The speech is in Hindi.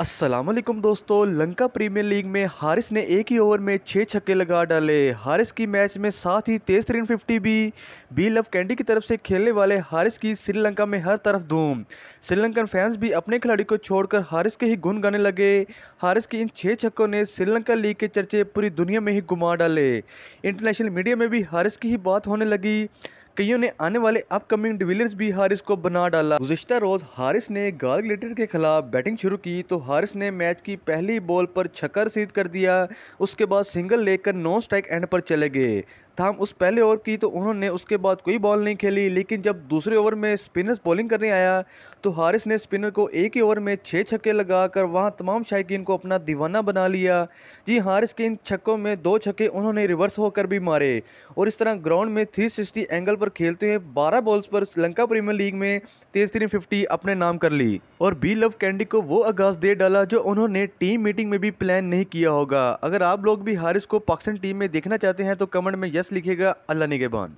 असलम दोस्तों लंका प्रीमियर लीग में हारिस ने एक ही ओवर में छः छक्के लगा डाले हारिस की मैच में साथ ही तेज तरीन फिफ्टी भी बी लव कैंडी की तरफ से खेलने वाले हारिस की श्रीलंका में हर तरफ धूम श्रीलंकन फैंस भी अपने खिलाड़ी को छोड़कर हारिस के ही गुन गाने लगे हारिस की इन छः छक्कों ने श्रीलंका लीग के चर्चे पूरी दुनिया में ही घुमा डाले इंटरनेशनल मीडिया में भी हारिस की ही बात होने लगी कईयों ने आने वाले अपकमिंग डिविलियर्स भी हारिस को बना डाला गुजश्ता रोज हारिस ने गार्गलेटर के खिलाफ बैटिंग शुरू की तो हारिस ने मैच की पहली बॉल पर छक्का रसीद कर दिया उसके बाद सिंगल लेकर नौ स्ट्राइक एंड पर चले गए थाम उस पहले ओवर की तो उन्होंने उसके बाद कोई बॉल नहीं खेली लेकिन जब दूसरे ओवर में स्पिनर्स बॉलिंग करने आया तो हारिस ने स्पिनर को एक ही ओवर में छः छक्के लगा कर वहाँ तमाम शायकीन को अपना दीवाना बना लिया जी हारिस के इन छक्कों में दो छक्के उन्होंने रिवर्स होकर भी मारे और इस तरह ग्राउंड में थ्री सिक्सटी एंगल पर खेलते हुए बारह बॉल्स पर श्रीलंका प्रीमियर लीग में तेज तीन फिफ्टी अपने नाम कर ली और बी लव कैंडी को वो आगाज़ दे डाला जो उन्होंने टीम मीटिंग में भी प्लान नहीं किया होगा अगर आप लोग भी हारिस को पाकिस्तान टीम में देखना चाहते हैं तो कमेंट में यस प्लस लिखेगा अल्लाह निगेबान